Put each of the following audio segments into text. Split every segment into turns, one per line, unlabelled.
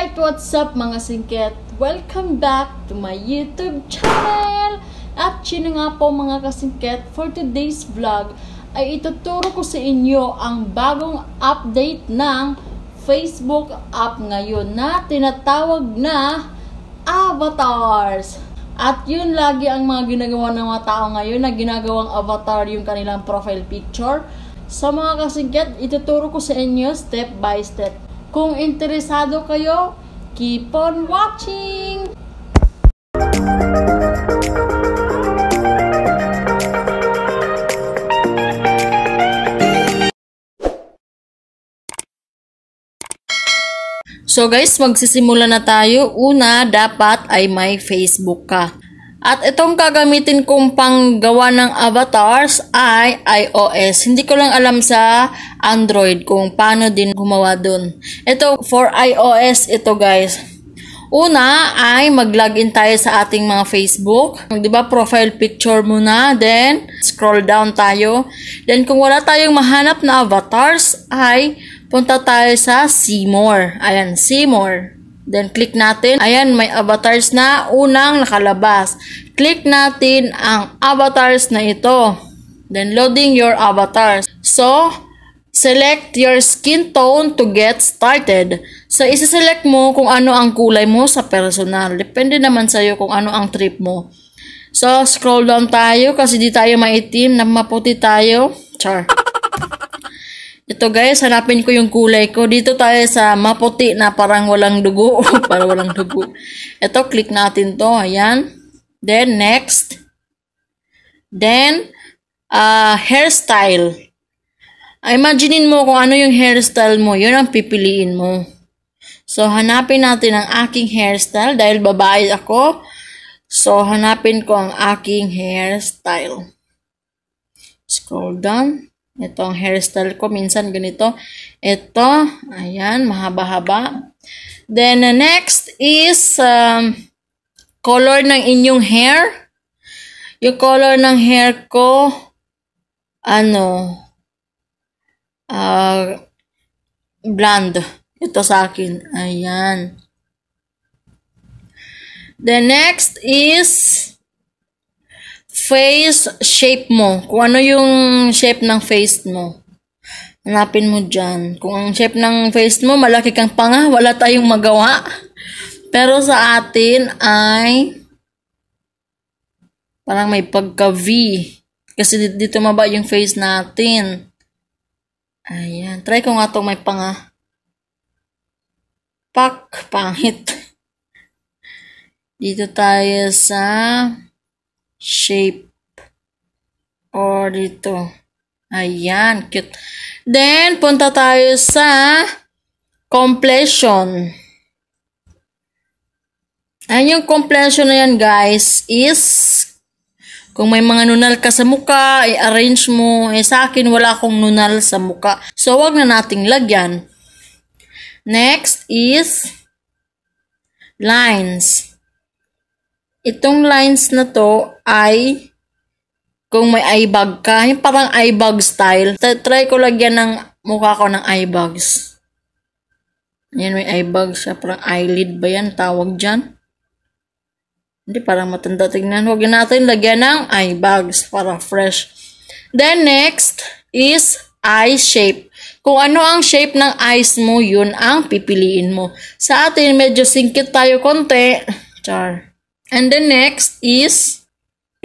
Alright, what's up mga singket? Welcome back to my YouTube channel! At sino nga po mga kasingket, for today's vlog ay ituturo ko sa inyo ang bagong update ng Facebook app ngayon na tinatawag na Avatars. At yun lagi ang mga ginagawa ng mga tao ngayon na ginagawang avatar yung kanilang profile picture. Sa mga kasingket, ituturo ko sa inyo step by step kung interesado kayo, keep on watching! So guys, magsisimula na tayo. Una, dapat ay may Facebook ka. At itong gagamitin kong panggawa ng avatars ay iOS. Hindi ko lang alam sa Android kung paano din gumawa dun. Ito, for iOS ito guys. Una ay mag-login tayo sa ating mga Facebook. 'Di ba profile picture muna, then scroll down tayo. Then kung wala tayong mahanap na avatars ay punta tayo sa See More. Ayan, See More. Then, click natin. Ayan, may avatars na unang nakalabas. Click natin ang avatars na ito. Then, loading your avatars. So, select your skin tone to get started. So, isa-select mo kung ano ang kulay mo sa personal. Depende naman sa'yo kung ano ang trip mo. So, scroll down tayo kasi di tayo maitim. Nagmaputi tayo. Char. Ito guys, hanapin ko yung kulay ko. Dito tayo sa maputi na parang walang dugo. parang walang dugo. Ito, click natin to. Ayan. Then, next. Then, uh, hairstyle. Imaginein mo kung ano yung hairstyle mo. Yun ang pipiliin mo. So, hanapin natin ang aking hairstyle dahil babae ako. So, hanapin ko ang aking hairstyle. Scroll down. Ito ang hairstyle ko. Minsan ganito. Ito. Ayan. Mahaba-haba. Then, uh, next is um, color ng inyong hair. Yung color ng hair ko, ano, uh, blonde. Ito sa akin. Ayan. The next is face shape mo. Kung ano yung shape ng face mo. Hanapin mo dyan. Kung ang shape ng face mo, malaki kang panga, wala tayong magawa. Pero sa atin ay parang may pagka-V. Kasi dito maba yung face natin. Ayan. Try ko nga itong may panga. Pak, pangit. Dito tayo sa shape. Or dito. Ayan, cute. Then, punta tayo sa completion. Ayan yung completion na yan, guys, is kung may mga nunal ka sa muka, i-arrange mo. Eh, sa akin, wala akong nunal sa muka. So, wag na nating lagyan. Next is lines itong lines na to ay kung may eye bag ka, yung parang eye bag style. Try ko lagyan ng mukha ko ng eye bags. Yan, may eye bag siya. Parang eyelid ba yan? Tawag dyan. Hindi, parang matanda tignan. Huwag natin lagyan ng eye bags para fresh. Then, next is eye shape. Kung ano ang shape ng eyes mo, yun ang pipiliin mo. Sa atin, medyo singkit tayo konti. Char. And the next is,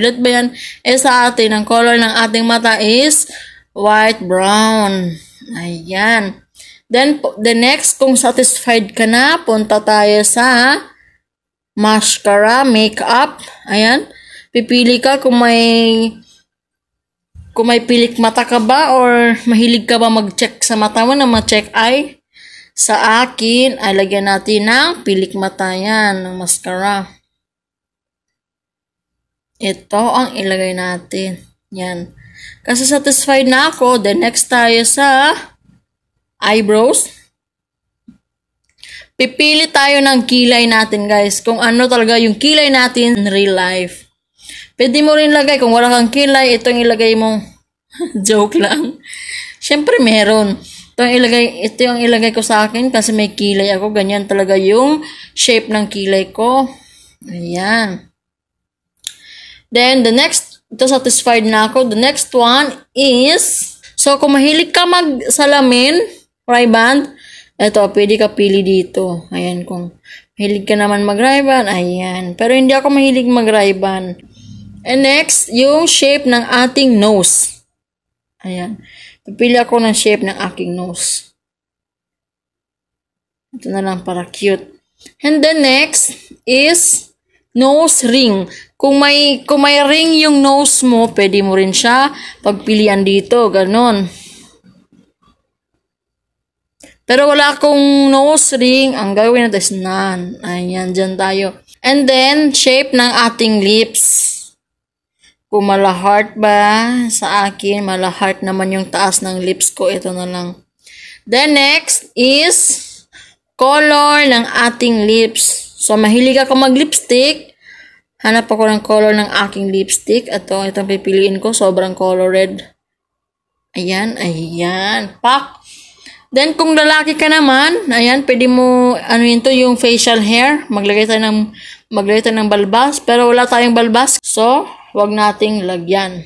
ulit ba yan? Eh sa atin, ang color ng ating mata is white, brown. Ayan. Then, the next, kung satisfied ka na, punta tayo sa mascara, makeup. Ayan. Pipili ka kung may kung may pilik mata ka ba or mahilig ka ba mag-check sa mata mo na mag-check eye. Sa akin, ay lagyan natin ng pilik mata yan, ng mascara. Ito ang ilagay natin. Yan. Kasi satisfied na ako. Then next tayo sa eyebrows. Pipili tayo ng kilay natin guys. Kung ano talaga yung kilay natin in real life. Pwede mo rin lagay. Kung wala kang kilay, itong ilagay mo. Joke lang. Siyempre meron. Ito yung ilagay, ito yung ilagay ko sa akin kasi may kilay ako. Ganyan talaga yung shape ng kilay ko. Ayan. Then, the next, ito satisfied na ako. The next one is, so kung mahilig ka magsalamin, Ray-Ban, ito, pwede ka pili dito. Ayan, kung mahilig ka naman mag ayan. Pero hindi ako mahilig mag -Ray-Ban. And next, yung shape ng ating nose. Ayan. Pipili ako ng shape ng aking nose. Ito na lang para cute. And then next is nose ring. Kung may, kung may ring yung nose mo, pwede mo rin siya pagpilian dito. Ganon. Pero wala akong nose ring. Ang gawin natin is none. Ayan, dyan tayo. And then, shape ng ating lips. Kung mala heart ba sa akin, mala heart naman yung taas ng lips ko. Ito na lang. Then next is color ng ating lips. So, mahilig ako mag-lipstick. Hanap ako ng color ng aking lipstick. At ito, itong pipiliin ko. Sobrang color red. Ayan, ayan. Pak! Then, kung lalaki ka naman, ayan, pwede mo, ano yun to, yung facial hair. Maglagay tayo ng, maglagay tayo ng balbas. Pero wala tayong balbas. So, wag nating lagyan.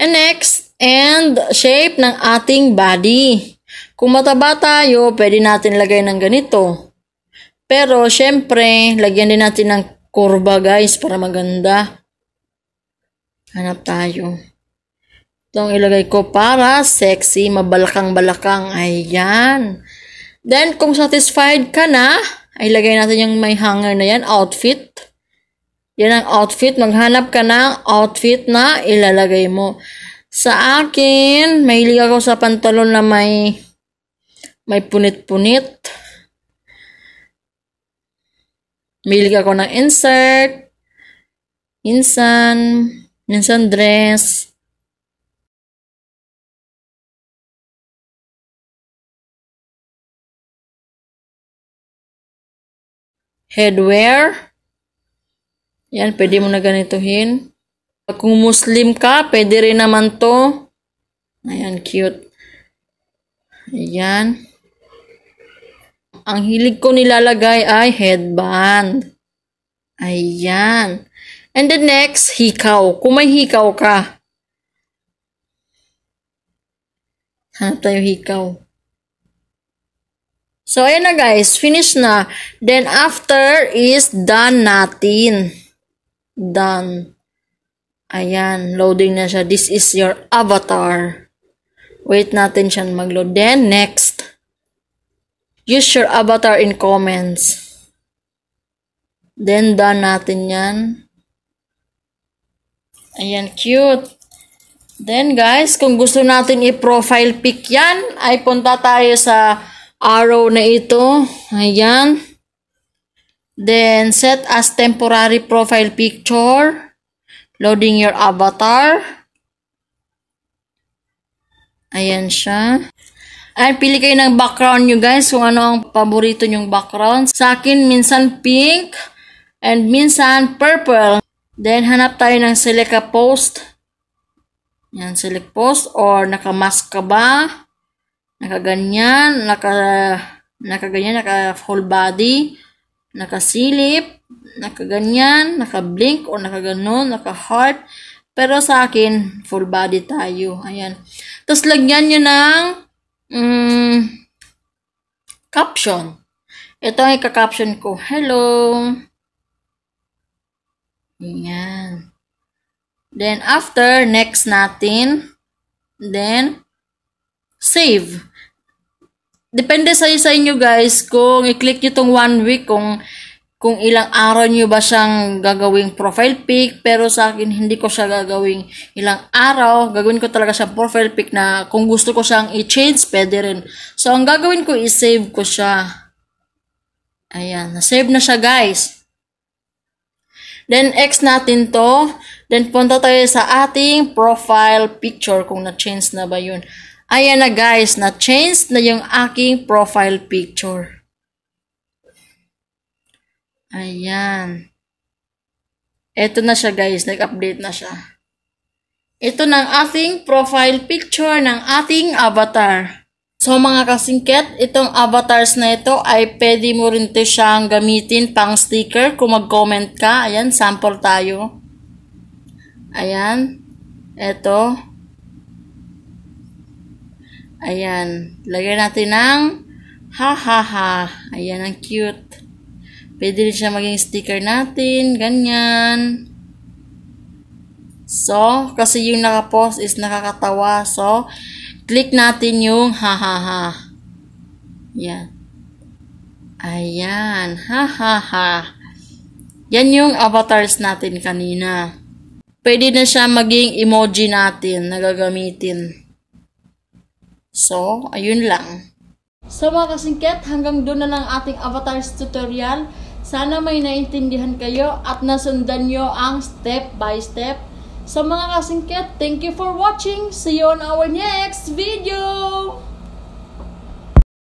And next, and shape ng ating body. Kung mataba tayo, pwede natin lagay ng ganito. Pero, syempre, lagyan din natin ng kurba, guys, para maganda. Hanap tayo. Itong ilagay ko para sexy, mabalakang-balakang. Ayan. Then, kung satisfied ka na, ay lagay natin yung may hanger na yan, outfit. Yan ang outfit. Maghanap ka ng outfit na ilalagay mo. Sa akin, mahilig ako sa pantalon na may may punit-punit. Bili ako ng insert. Minsan, minsan dress. Headwear. Yan, pwede mo na ganituhin. Kung Muslim ka, pwede rin naman to. Ayan, cute. Ayan. Ang hilig ko nilalagay ay headband. Ayan. And the next, hikaw. Kung may hikaw ka. Hanap tayo hikaw. So, ayan na guys. Finish na. Then, after is done natin. Done. Ayan. Loading na siya. This is your avatar. Wait natin siya mag-load. Then, next. Use your avatar in comments. Then, done natin yan. Ayan, cute. Then, guys, kung gusto natin i-profile pic yan, ay punta tayo sa arrow na ito. Ayan. Then, set as temporary profile picture. Loading your avatar. Ayan siya. And pili kayo ng background nyo guys kung ano ang paborito nyong background. Sa akin, minsan pink and minsan purple. Then, hanap tayo ng select a post. Yan, select post or nakamask ka ba? Nakaganyan, naka, nakaganyan, naka full body, nakasilip, nakaganyan, nakablink o nakaganon, naka heart. Pero sa akin, full body tayo. Ayan. Tapos lagyan nyo ng Mm, caption. Ito ang ika-caption ko. Hello. Ayan. Then, after, next natin. Then, save. Depende sa, sa inyo guys kung i-click nyo tong one week kung kung ilang araw nyo ba siyang gagawing profile pic, pero sa akin hindi ko siya gagawing ilang araw, gagawin ko talaga siyang profile pic na kung gusto ko siyang i-change, pwede rin. So, ang gagawin ko is save ko siya. Ayan, na-save na siya guys. Then, X natin to. Then, punta tayo sa ating profile picture kung na-change na ba yun. Ayan na guys, na-change na yung aking profile picture. Ayan. Ito na siya guys, nag-update na siya. Ito ng ating profile picture ng ating avatar. So mga kasingket, itong avatars na ito ay pwede mo rin ito siyang gamitin pang sticker kung mag-comment ka. Ayan, sample tayo. Ayan, ito. Ayan, lagyan natin ng ha ha ha. Ayan, ang cute. Pwede rin siya maging sticker natin, ganyan. So, kasi yung nakapost is nakakatawa. So, click natin yung ha ha ha. Yan. Ayan. Ha ha ha. Yan yung avatars natin kanina. Pwede na siya maging emoji natin na gagamitin. So, ayun lang. So mga kasingket, hanggang doon na lang ating avatars tutorial. Sana may naintindihan kayo at nasundan nyo ang step by step. Sa mga kasingkit, thank you for watching. See you on our next video!